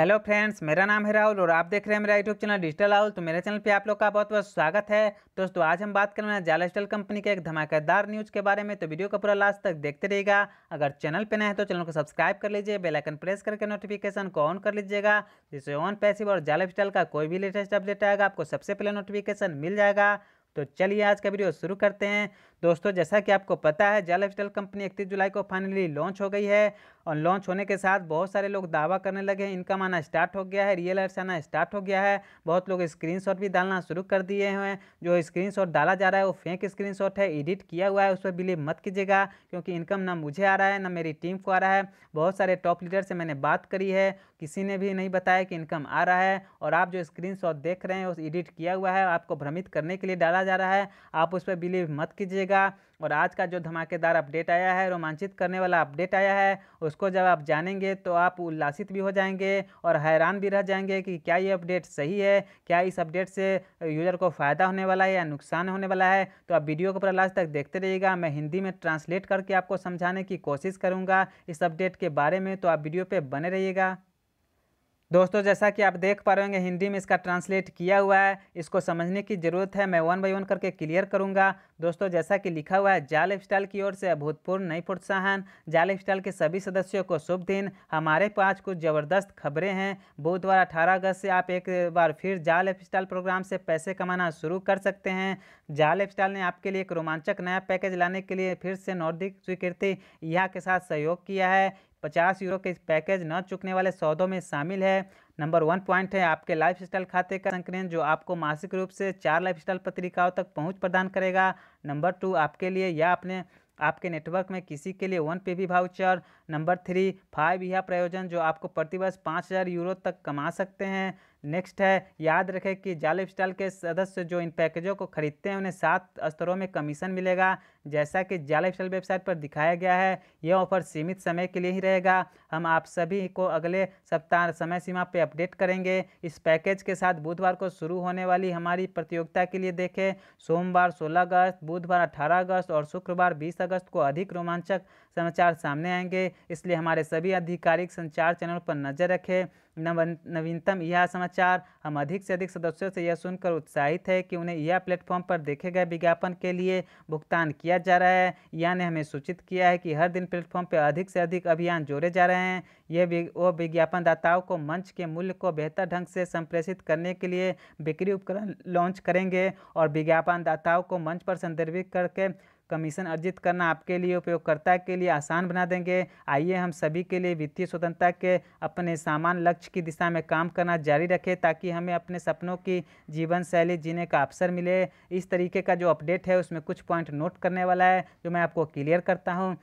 hello friends मेरा नाम है राहुल और आप देख रहे हैं मेरा यूट्यूब चैनल डिजिटल राहुल तो मेरे चैनल पे आप लोग का बहुत बहुत स्वागत है दोस्तों आज हम बात करने जाला स्टल कंपनी के एक धमाकेदार न्यूज़ के बारे में तो वीडियो का पूरा लास्ट तक देखते रहिएगा अगर चैनल पे ना है तो चैनल को सब्सक्राइब कर लीजिए बेलाइकन प्रेस करके नोटिफिकेशन को ऑन कर लीजिएगा जिससे ऑन पैसिव और जाल स्टल का कोई भी लेटेस्ट अपडेट आएगा आपको सबसे पहले नोटिफिकेशन मिल जाएगा तो चलिए आज का वीडियो शुरू करते हैं दोस्तों जैसा कि आपको पता है जल स्टील कंपनी इकतीस जुलाई को फाइनली लॉन्च हो गई है और लॉन्च होने के साथ बहुत सारे लोग दावा करने लगे हैं इनकम आना स्टार्ट हो गया है रियल एड्स आना स्टार्ट हो गया है बहुत लोग स्क्रीनशॉट भी डालना शुरू कर दिए हैं जो स्क्रीनशॉट डाला जा रहा है वो फेंक स्क्रीनशॉट है एडिट किया हुआ है उस पर बिलीव मत कीजिएगा क्योंकि इनकम ना मुझे आ रहा है ना मेरी टीम को आ रहा है बहुत सारे टॉप लीडर से मैंने बात करी है किसी ने भी नहीं बताया कि इनकम आ रहा है और आप जो स्क्रीन देख रहे हैं वो एडिट किया हुआ है आपको भ्रमित करने के लिए डाला जा रहा है आप उस पर बिलीव मत कीजिएगा कीजिएगा और आज का जो धमाकेदार अपडेट आया है रोमांचित करने वाला अपडेट आया है उसको जब आप जानेंगे तो आप उल्लासित भी हो जाएंगे और हैरान भी रह जाएंगे कि क्या ये अपडेट सही है क्या इस अपडेट से यूज़र को फ़ायदा होने वाला है या नुकसान होने वाला है तो आप वीडियो को पर लास्ट तक देखते रहिएगा मैं हिंदी में ट्रांसलेट करके आपको समझाने की कोशिश करूँगा इस अपडेट के बारे में तो आप वीडियो पर बने रहिएगा दोस्तों जैसा कि आप देख पा रहे होंगे हिंदी में इसका ट्रांसलेट किया हुआ है इसको समझने की ज़रूरत है मैं वन बाई वन करके क्लियर करूंगा दोस्तों जैसा कि लिखा हुआ है जाल स्टाइल की ओर से अभूतपूर्व नई प्रोत्साहन जाल स्टाइल के सभी सदस्यों को शुभ दिन हमारे पास कुछ ज़बरदस्त खबरें हैं बुधवार अठारह अगस्त से आप एक बार फिर जाल स्टाइल प्रोग्राम से पैसे कमाना शुरू कर सकते हैं जाल स्टाइल ने आपके लिए एक रोमांचक नया पैकेज लाने के लिए फिर से नौदिक स्वीकृति यहाँ के साथ सहयोग किया है पचास यूरो के पैकेज न चुकने वाले सौदों में शामिल है नंबर वन पॉइंट है आपके लाइफ स्टाइल खाते का संक्रियन जो आपको मासिक रूप से चार लाइफ स्टाइल पत्रिकाओं तक पहुंच प्रदान करेगा नंबर टू आपके लिए या अपने आपके नेटवर्क में किसी के लिए वन पे भी भाउचर नंबर थ्री फाइव यह प्रयोजन जो आपको प्रतिवर्ष पाँच हज़ार यूरो तक कमा सकते हैं नेक्स्ट है याद रखें कि जाल स्टाइल के सदस्य जो इन पैकेजों को खरीदते हैं उन्हें सात स्तरों में कमीशन मिलेगा जैसा कि जाल स्टाइल वेबसाइट पर दिखाया गया है यह ऑफर सीमित समय के लिए ही रहेगा हम आप सभी को अगले सप्ताह समय सीमा पर अपडेट करेंगे इस पैकेज के साथ बुधवार को शुरू होने वाली हमारी प्रतियोगिता के लिए देखें सोमवार सोलह अगस्त बुधवार अठारह अगस्त और शुक्रवार बीस अगस्त को अधिक रोमांचक समाचार सामने आएंगे इसलिए हमारे सभी आधिकारिक संचार चैनल पर नजर रखें नवीनतम यह समाचार समाचार हम अधिक से अधिक सदस्यों से यह सुनकर उत्साहित है कि उन्हें यह प्लेटफॉर्म पर देखे गए विज्ञापन के लिए भुगतान किया जा रहा है या ने हमें सूचित किया है कि हर दिन प्लेटफॉर्म पर अधिक से अधिक अभियान जोड़े जा रहे हैं यह वो विज्ञापनदाताओं को मंच के मूल्य को बेहतर ढंग से संप्रेषित करने के लिए बिक्री उपकरण लॉन्च करेंगे और विज्ञापनदाताओं को मंच पर संदर्भित करके कमीशन अर्जित करना आपके लिए उपयोगकर्ता के लिए आसान बना देंगे आइए हम सभी के लिए वित्तीय स्वतंत्रता के अपने सामान लक्ष्य की दिशा में काम करना जारी रखें ताकि हमें अपने सपनों की जीवन शैली जीने का अवसर मिले इस तरीके का जो अपडेट है उसमें कुछ पॉइंट नोट करने वाला है जो मैं आपको क्लियर करता हूँ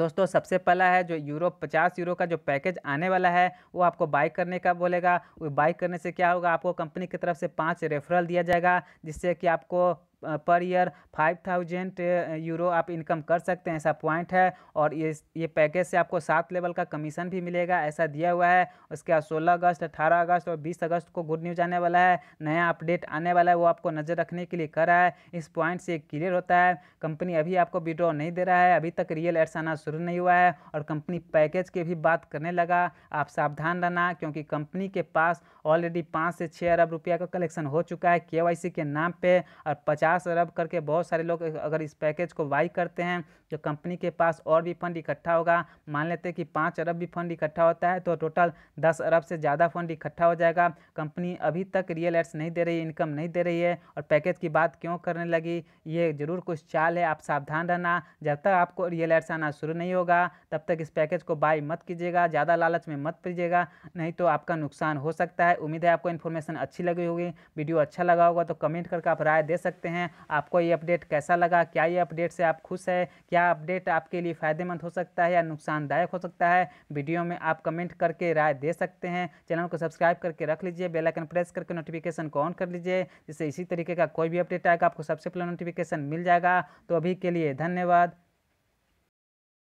दोस्तों सबसे पहला है जो यूरो पचास यूरो का जो पैकेज आने वाला है वो आपको बाई करने का बोलेगा वो बाई करने से क्या होगा आपको कंपनी की तरफ से पाँच रेफरल दिया जाएगा जिससे कि आपको per year five thousand euro आप इनकम कर सकते हैं ऐसा पॉइंट है और ये ये पैकेज से आपको सात लेवल का कमीशन भी मिलेगा ऐसा दिया हुआ है उसके बाद सोलह अगस्त अठारह अगस्त और बीस अगस्त को गुड न्यूज आने वाला है नया अपडेट आने वाला है वो आपको नज़र रखने के लिए कर रहा है इस पॉइंट से क्लियर होता है कंपनी अभी आपको विड्रॉ नहीं दे रहा है अभी तक रियल एड्स आना शुरू नहीं हुआ है और कंपनी पैकेज की भी बात करने लगा आप सावधान रहना क्योंकि कंपनी के पास ऑलरेडी पाँच से छः अरब रुपया का कलेक्शन हो चुका है के के नाम पर और पचास पचास अरब करके बहुत सारे लोग अगर इस पैकेज को बाई करते हैं तो कंपनी के पास और भी फंड इकट्ठा होगा मान लेते हैं कि पाँच अरब भी फंड इकट्ठा होता है तो टोटल दस अरब से ज़्यादा फंड इकट्ठा हो जाएगा कंपनी अभी तक रियल एड्स नहीं दे रही है इनकम नहीं दे रही है और पैकेज की बात क्यों करने लगी ये जरूर कुछ चाल है आप सावधान रहना जब तक आपको रियल एड्स आना शुरू नहीं होगा तब तक इस पैकेज को बाई मत कीजिएगा ज़्यादा लालच में मत पीजिएगा नहीं तो आपका नुकसान हो सकता है उम्मीद है आपको इन्फॉर्मेशन अच्छी लगी होगी वीडियो अच्छा लगा होगा तो कमेंट करके आप राय दे सकते हैं हैं आपको ये अपडेट कैसा लगा क्या ये अपडेट से आप खुश है क्या अपडेट आपके लिए फ़ायदेमंद हो सकता है या नुकसानदायक हो सकता है वीडियो में आप कमेंट करके राय दे सकते हैं चैनल को सब्सक्राइब करके रख लीजिए बेलाइकन प्रेस करके नोटिफिकेशन को ऑन कर लीजिए जिससे इसी तरीके का कोई भी अपडेट आएगा आपको सबसे पहले नोटिफिकेशन मिल जाएगा तो अभी के लिए धन्यवाद